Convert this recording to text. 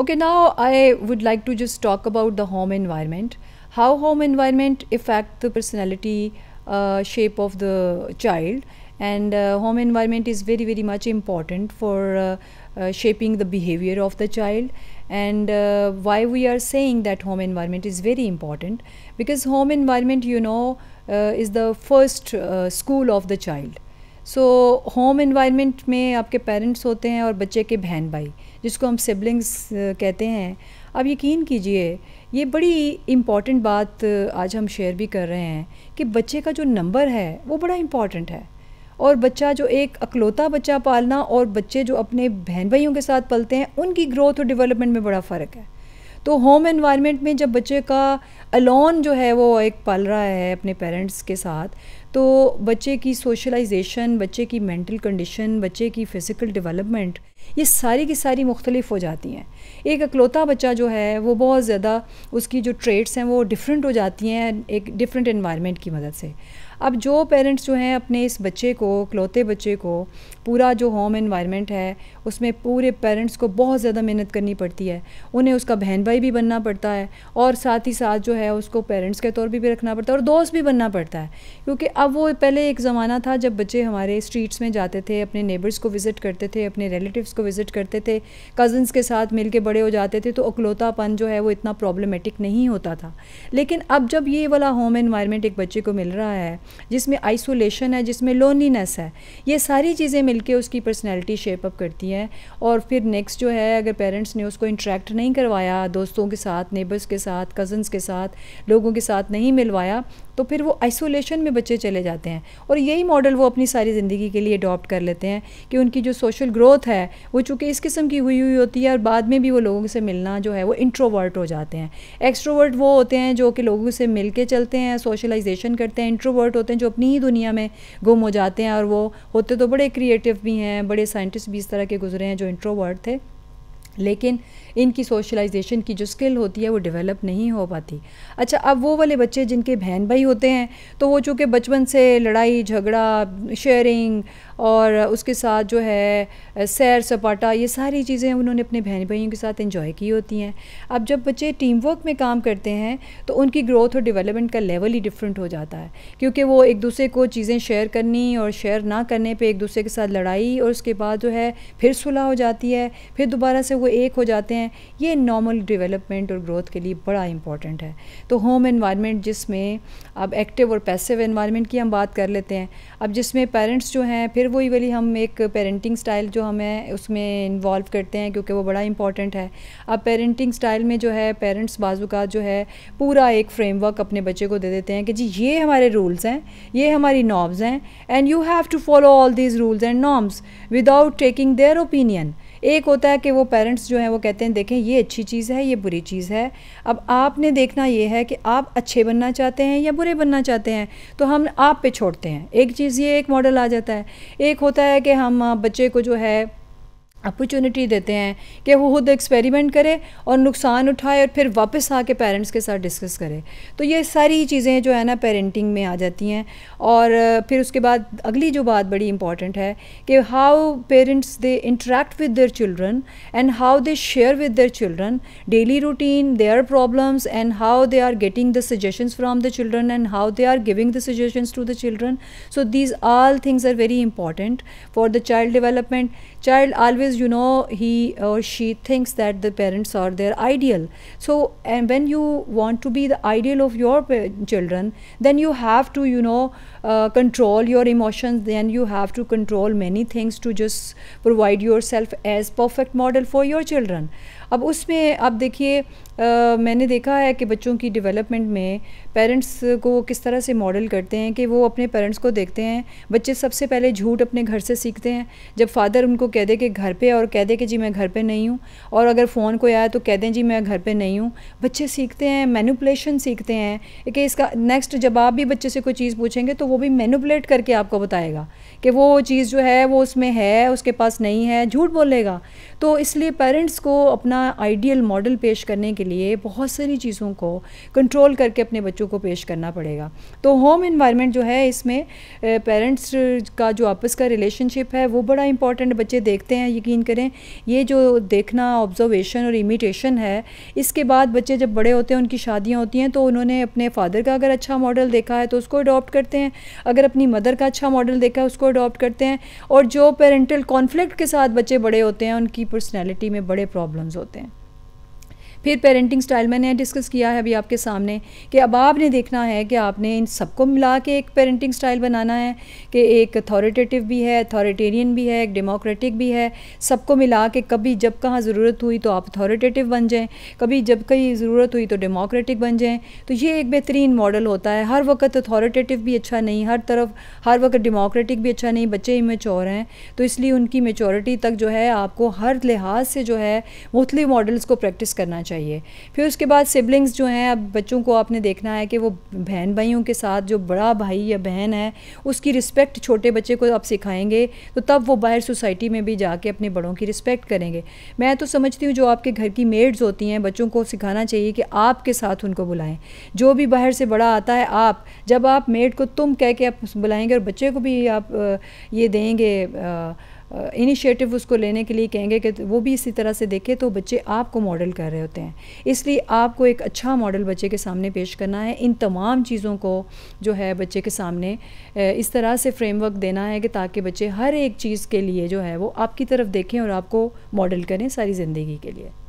Okay, now I would like to just talk about the home environment. How home environment affect the personality uh, shape of the child and uh, home environment is very very much important for uh, uh shaping the behavior of the child and uh, why we are saying that home environment is very important because home environment you know uh, is the first school of the child so home environment में आपके parents होते हैं और बच्चे के बहन भाई जिसको हम सिबलिंग्स कहते हैं अब यकीन कीजिए ये बड़ी इम्पॉर्टेंट बात आज हम शेयर भी कर रहे हैं कि बच्चे का जो नंबर है वो बड़ा इम्पॉर्टेंट है और बच्चा जो एक अकलौता बच्चा पालना और बच्चे जो अपने बहन भाइयों के साथ पलते हैं उनकी ग्रोथ और डेवलपमेंट में बड़ा फ़र्क है तो होम एनवायरनमेंट में जब बच्चे का अलोन जो है वो एक पल रहा है अपने पेरेंट्स के साथ तो बच्चे की सोशलाइजेशन बच्चे की मेंटल कंडीशन बच्चे की फ़िज़िकल डेवलपमेंट ये सारी की सारी मुख्तलिफ हो जाती हैं एक अकलौता बच्चा जो है वो बहुत ज़्यादा उसकी जो ट्रेट्स हैं वो डिफरेंट हो जाती हैं एक डिफरेंट इन्वायरमेंट की मदद से अब जो पेरेंट्स जो हैं अपने इस बच्चे को क्लोते बच्चे को पूरा जो होम इन्वायरमेंट है उसमें पूरे पेरेंट्स को बहुत ज़्यादा मेहनत करनी पड़ती है उन्हें उसका बहन भाई भी बनना पड़ता है और साथ ही साथ जो है उसको पेरेंट्स के तौर पर भी, भी रखना पड़ता है और दोस्त भी बनना पड़ता है क्योंकि अब वो पहले एक ज़माना था जब बच्चे हमारे स्ट्रीट्स में जाते थे अपने नेबर्स को विज़िट करते थे अपने रिलेटिव्स को विज़िट करते थे कज़न्स के साथ मिल के बड़े हो जाते थे तो अकलौतापन जो है वो इतना प्रॉब्लमेटिक नहीं होता था लेकिन अब जब ये वाला होम इन्वायरमेंट एक बच्चे को मिल रहा है जिसमें आइसोलेशन है जिसमें लोनलीनेस है ये सारी चीज़ें मिलके उसकी पर्सनैलिटी शेप अप करती हैं और फिर नेक्स्ट जो है अगर पेरेंट्स ने उसको इंट्रैक्ट नहीं करवाया दोस्तों के साथ नेबर्स के साथ कज़न्स के साथ लोगों के साथ नहीं मिलवाया तो फिर वो आइसोलेशन में बच्चे चले जाते हैं और यही मॉडल वो अपनी सारी ज़िंदगी के लिए अडॉप्ट कर लेते हैं कि उनकी जो सोशल ग्रोथ है वो चूँकि इस किस्म की हुई हुई होती है और बाद में भी वो लोगों से मिलना जो है वो इंट्रोवर्ट हो जाते हैं एक्सट्रोवर्ट वो होते हैं जो कि लोगों से मिल के चलते हैं सोशलाइजेशन करते हैं इंट्रोवर्ट होते हैं जो अपनी ही दुनिया में गुम हो जाते हैं और वो होते तो बड़े क्रिएटिव भी हैं बड़े साइंटिस्ट भी इस तरह के गुजरे हैं जो इंट्रोवर्ड थे लेकिन इनकी सोशलाइजेशन की जो स्किल होती है वो डेवलप नहीं हो पाती अच्छा अब वो वाले बच्चे जिनके बहन भाई होते हैं तो वो चूँकि बचपन से लड़ाई झगड़ा शेयरिंग और उसके साथ जो है सैर सपाटा ये सारी चीज़ें उन्होंने अपने बहन भाइयों के साथ इन्जॉय की होती हैं अब जब बच्चे टीम वर्क में काम करते हैं तो उनकी ग्रोथ और डेवलपमेंट का लेवल ही डिफरेंट हो जाता है क्योंकि वो एक दूसरे को चीज़ें शेयर करनी और शेयर ना करने पर एक दूसरे के साथ लड़ाई और उसके बाद जो है फिर सुलह हो जाती है फिर दोबारा से वो एक हो जाते हैं ये नॉर्मल डेवलपमेंट और ग्रोथ के लिए बड़ा इंपॉर्टेंट है तो होम इन्वायरमेंट जिसमें अब एक्टिव और पैसिव इन्वायरमेंट की हम बात कर लेते हैं अब जिसमें पेरेंट्स जो हैं फिर फिर वही वाली हम एक पेरेंटिंग स्टाइल जो हमें उसमें इन्वॉल्व करते हैं क्योंकि वो बड़ा इंपॉर्टेंट है अब पेरेंटिंग स्टाइल में जो है पेरेंट्स बाजू का जो है पूरा एक फ्रेमवर्क अपने बच्चे को दे देते हैं कि जी ये हमारे रूल्स हैं ये हमारी नॉर्म्स हैं and you have to follow all these rules and norms without taking their opinion एक होता है कि वो पेरेंट्स जो हैं वो कहते हैं देखें ये अच्छी चीज़ है ये बुरी चीज़ है अब आपने देखना ये है कि आप अच्छे बनना चाहते हैं या बुरे बनना चाहते हैं तो हम आप पे छोड़ते हैं एक चीज़ ये एक मॉडल आ जाता है एक होता है कि हम बच्चे को जो है अपॉर्चुनिटी देते हैं कि वो खुद एक्सपेरिमेंट करे और नुकसान उठाए और फिर वापस आके पेरेंट्स के साथ डिस्कस करे तो ये सारी चीज़ें जो है ना पेरेंटिंग में आ जाती हैं और फिर उसके बाद अगली जो बात बड़ी इंपॉर्टेंट है कि how parents they interact with their children and how they share with their children daily routine their problems and how they are getting the suggestions from the children and how they are giving the suggestions to the children so these all things are very important for the child development child always you know he or she thinks that the parents are their ideal so and when you want to be the ideal of your children then you have to you know uh, control your emotions then you have to control many things to just provide yourself as perfect model for your children अब उसमें आप देखिए मैंने देखा है कि बच्चों की डेवलपमेंट में पेरेंट्स को किस तरह से मॉडल करते हैं कि वो अपने पेरेंट्स को देखते हैं बच्चे सबसे पहले झूठ अपने घर से सीखते हैं जब फादर उनको कह दे कि घर पे और कह दे कि जी मैं घर पे नहीं हूँ और अगर फ़ोन कोई आया तो कह दें जी मैं घर पे नहीं हूँ बच्चे सीखते हैं मैनुपलेशन सीखते हैं कि इसका नेक्स्ट जब आप भी बच्चे से कोई चीज़ पूछेंगे तो वो भी मैनुपलेट करके आपको बताएगा कि वो चीज़ जो है वो उसमें है उसके पास नहीं है झूठ बोलेगा तो इसलिए पेरेंट्स को अपना अपना आइडियल मॉडल पेश करने के लिए बहुत सारी चीज़ों को कंट्रोल करके अपने बच्चों को पेश करना पड़ेगा तो होम इन्वायरमेंट जो है इसमें पेरेंट्स का जो आपस का रिलेशनशिप है वो बड़ा इंपॉर्टेंट बच्चे देखते हैं यकीन करें ये जो देखना ऑब्जर्वेशन और इमिटेशन है इसके बाद बच्चे जब बड़े होते हैं उनकी शादियाँ होती हैं तो उन्होंने अपने फादर का अगर अच्छा मॉडल देखा है तो उसको अडॉप्ट करते हैं अगर अपनी मदर का अच्छा मॉडल देखा है उसको अडॉप्ट करते हैं और जो पेरेंटल कॉन्फ्लिक्ट के साथ बच्चे बड़े होते हैं उनकी पर्सनैलिटी में बड़े प्रॉब्लम्स होते हैं होते हैं फिर पेरेंटिंग स्टाइल मैंने डिस्कस किया है अभी आपके सामने कि अब आपने देखना है कि आपने इन सबको मिला के एक पेरेंटिंग स्टाइल बनाना है कि एक अथॉरिटेटिव भी है अथॉरिटेरियन भी है एक डेमोक्रेटिक भी है सबको मिला के कभी जब कहाँ ज़रूरत हुई तो आप अथॉरिटेटिव बन जाएँ कभी जब कहीं ज़रूरत हुई तो डेमोक्रेटिक बन जाएँ तो ये एक बेहतरीन मॉडल होता है हर वक्त अथॉरिटेटिव भी अच्छा नहीं हर तरफ हर वक्त डेमोक्रेटिक भी अच्छा नहीं बच्चे इमेचोर हैं तो इसलिए उनकी मेचोरिटी तक जो है आपको हर लिहाज से जो है मुख्तलि मॉडल्स को प्रैक्टिस करना चाहिए चाहिए फिर उसके बाद सिबलिंग्स जो हैं अब बच्चों को आपने देखना है कि वो बहन भाइयों के साथ जो बड़ा भाई या बहन है उसकी रिस्पेक्ट छोटे बच्चे को आप सिखाएंगे तो तब वो बाहर सोसाइटी में भी जाके अपने बड़ों की रिस्पेक्ट करेंगे मैं तो समझती हूँ जो आपके घर की मेड्स होती हैं बच्चों को सिखाना चाहिए कि आपके साथ उनको बुलाएं जो भी बाहर से बड़ा आता है आप जब आप मेड को तुम कह के आप बुलाएँगे और बच्चे को भी आप ये देंगे इनिशिएटिव उसको लेने के लिए कहेंगे कि वो भी इसी तरह से देखे तो बच्चे आपको मॉडल कर रहे होते हैं इसलिए आपको एक अच्छा मॉडल बच्चे के सामने पेश करना है इन तमाम चीज़ों को जो है बच्चे के सामने इस तरह से फ्रेमवर्क देना है कि ताकि बच्चे हर एक चीज़ के लिए जो है वो आपकी तरफ देखें और आपको मॉडल करें सारी ज़िंदगी के लिए